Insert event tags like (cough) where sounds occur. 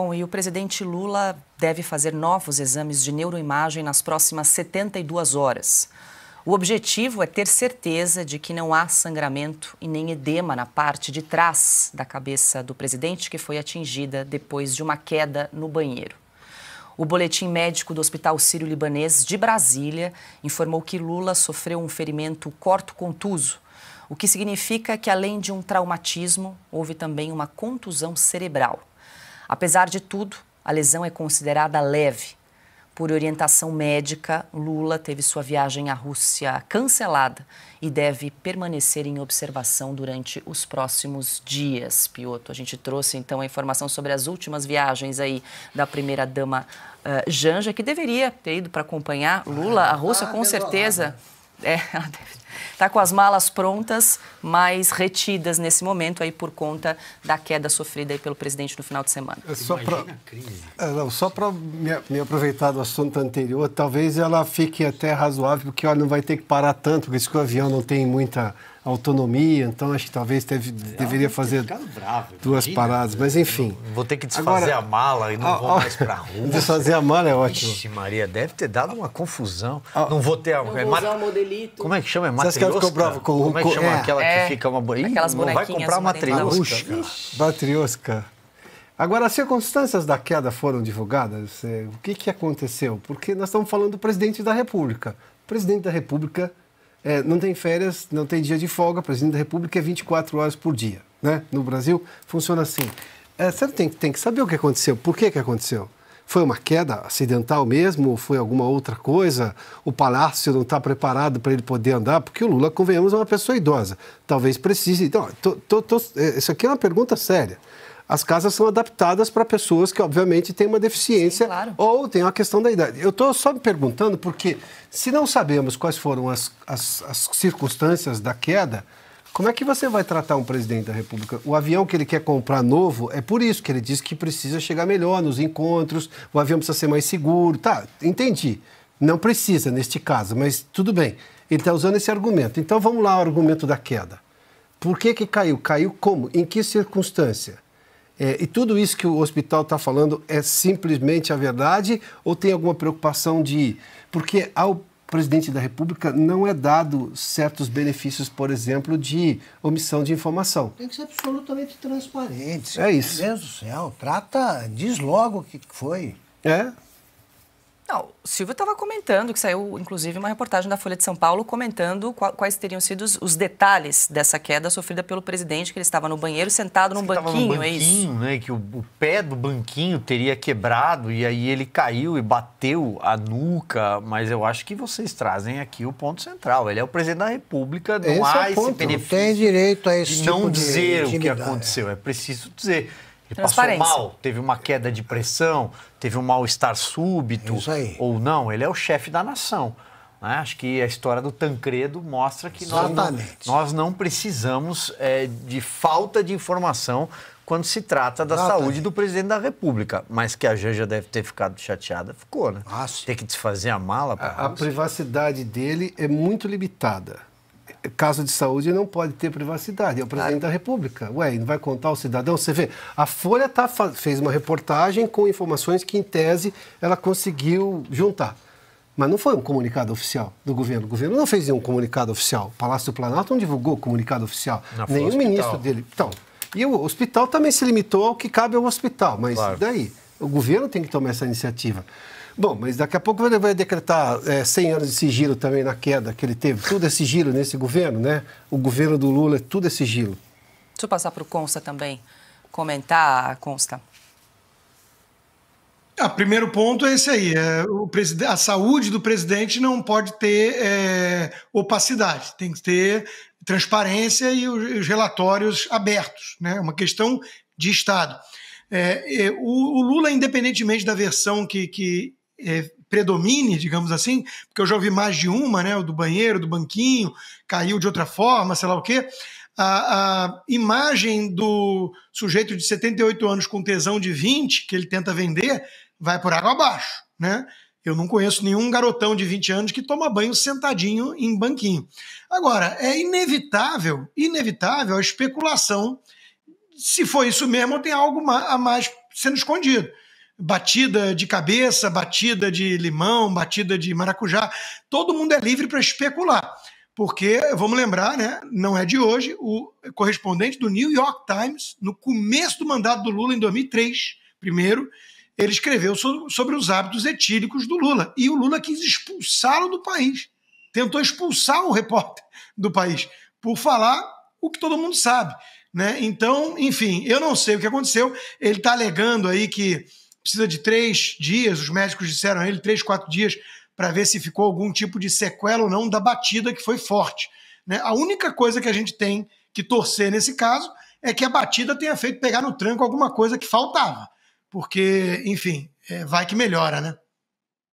Bom, e o presidente Lula deve fazer novos exames de neuroimagem nas próximas 72 horas. O objetivo é ter certeza de que não há sangramento e nem edema na parte de trás da cabeça do presidente que foi atingida depois de uma queda no banheiro. O boletim médico do Hospital Sírio-Libanês de Brasília informou que Lula sofreu um ferimento corto-contuso, o que significa que, além de um traumatismo, houve também uma contusão cerebral. Apesar de tudo, a lesão é considerada leve. Por orientação médica, Lula teve sua viagem à Rússia cancelada e deve permanecer em observação durante os próximos dias. Pioto, a gente trouxe então a informação sobre as últimas viagens aí da primeira-dama uh, eh, Janja, que deveria ter ido para acompanhar Lula à Rússia, com ah, certeza. Ah, é, (laughs) ela deve Está com as malas prontas, mas retidas nesse momento aí por conta da queda sofrida aí pelo presidente no final de semana. É só para é, me, me, aproveitar do assunto anterior, talvez ela fique até razoável, porque olha, não vai ter que parar tanto, porque diz que o avião não tem muita autonomia, então acho que talvez teve, deveria fazer bravo, duas imagina. paradas, mas enfim. Vou ter que desfazer Agora, a mala e não ó, vou mais para a (laughs) rua. Desfazer a mala é ótimo. Ixi, Maria, deve ter dado uma confusão. Ó, não vou ter... Não vou é usar modelito. Como é que chama? É matriosca? Você ficou bravo com... Como é que chama é, aquela é, que fica uma... Ih, aquelas não vai comprar matriosca. Matriosca. Agora, as circunstâncias da queda foram divulgadas? Eh, o que, que aconteceu? Porque nós estamos falando do presidente da República. O presidente da República é, não tem férias, não tem dia de folga, o presidente da República é 24 horas por dia. Né? No Brasil, funciona assim. É, você tem, tem que saber o que aconteceu, por que, que aconteceu. Foi uma queda acidental mesmo? Ou foi alguma outra coisa? O palácio não está preparado para ele poder andar? Porque o Lula, convenhamos, é uma pessoa idosa. Talvez precise. Então, tô, tô, tô, é, isso aqui é uma pergunta séria as casas são adaptadas para pessoas que, obviamente, têm uma deficiência Sim, claro. ou têm uma questão da idade. Eu estou só me perguntando porque, se não sabemos quais foram as, as, as, circunstâncias da queda, como é que você vai tratar um presidente da República? O avião que ele quer comprar novo é por isso que ele diz que precisa chegar melhor nos encontros, o avião precisa ser mais seguro. Tá, entendi. Não precisa neste caso, mas tudo bem. Ele está usando esse argumento. Então vamos lá ao argumento da queda. Por que, que caiu? Caiu como? Em que circunstância? É, e tudo isso que o hospital está falando é simplesmente a verdade ou tem alguma preocupação de. Porque ao presidente da República não é dado certos benefícios, por exemplo, de omissão de informação. Tem que ser absolutamente transparente. É isso. Meu Deus do céu, trata, diz logo o que foi. É. Não, o Silvio estava comentando, que saiu inclusive uma reportagem da Folha de São Paulo comentando quais teriam sido os, detalhes dessa queda sofrida pelo presidente, que ele estava no banheiro sentado num banquinho, banquinho, é isso? Né, que o, o, pé do banquinho teria quebrado e aí ele caiu e bateu a nuca, mas eu acho que vocês trazem aqui o ponto central. Ele é o presidente da República, não esse é há é esse benefício. Tem direito a esse de tipo não dizer de o que aconteceu, é preciso dizer passou mal, teve uma queda de pressão, teve um mal-estar súbito é ou não, ele é o chefe da nação. Né? Acho que a história do Tancredo mostra que nós não, nós não, precisamos é, de falta de informação quando se trata da Exatamente. saúde do presidente da República. Mas que a Janja deve ter ficado chateada, ficou, né? Nossa. Ah, Tem que desfazer a mala. A, a privacidade dele é muito limitada caso de saúde não pode ter privacidade. É o presidente claro. da República. Ué, não vai contar ao cidadão? Você vê, a Folha tá, fez uma reportagem com informações que, em tese, ela conseguiu juntar. Mas não foi um comunicado oficial do governo. O governo não fez nenhum comunicado oficial. O Palácio do Planalto não divulgou comunicado oficial. Nenhum ministro dele. Então, e o hospital também se limitou ao que cabe ao hospital. Mas claro. daí? O governo tem que tomar essa iniciativa. Bom, mas daqui a pouco ele vai decretar é, 100 anos de sigilo também na queda que ele teve. Tudo é sigilo nesse governo, né? O governo do Lula, é tudo é sigilo. Deixa eu passar para o Consta também, comentar, Consta. Ah, primeiro ponto é esse aí: é, o a saúde do presidente não pode ter é, opacidade, tem que ter transparência e os, relatórios abertos, né? É uma questão de Estado. É, é, o, o, Lula, independentemente da versão que, que, é, predomine, digamos assim, porque eu já ouvi mais de uma, né? O do banheiro, do banquinho, caiu de outra forma, sei lá o quê. A, a imagem do sujeito de 78 anos com tesão de 20, que ele tenta vender, vai por água abaixo, né? Eu não conheço nenhum garotão de 20 anos que toma banho sentadinho em banquinho. Agora, é inevitável, inevitável a especulação se foi isso mesmo ou tem algo a mais sendo escondido batida de cabeça, batida de limão, batida de maracujá. Todo mundo é livre para especular. Porque, vamos lembrar, né, não é de hoje, o correspondente do New York Times, no começo do mandato do Lula, em 2003, primeiro, ele escreveu sobre os hábitos etílicos do Lula. E o Lula quis expulsá-lo do país. Tentou expulsar o repórter do país por falar o que todo mundo sabe. Né? Então, enfim, eu não sei o que aconteceu. Ele está alegando aí que precisa de três dias, os médicos disseram a ele três, quatro dias, para ver se ficou algum tipo de sequela ou não da batida que foi forte. Né? A única coisa que a gente tem que torcer nesse caso é que a batida tenha feito pegar no tranco alguma coisa que faltava. Porque, enfim, é, vai que melhora, né?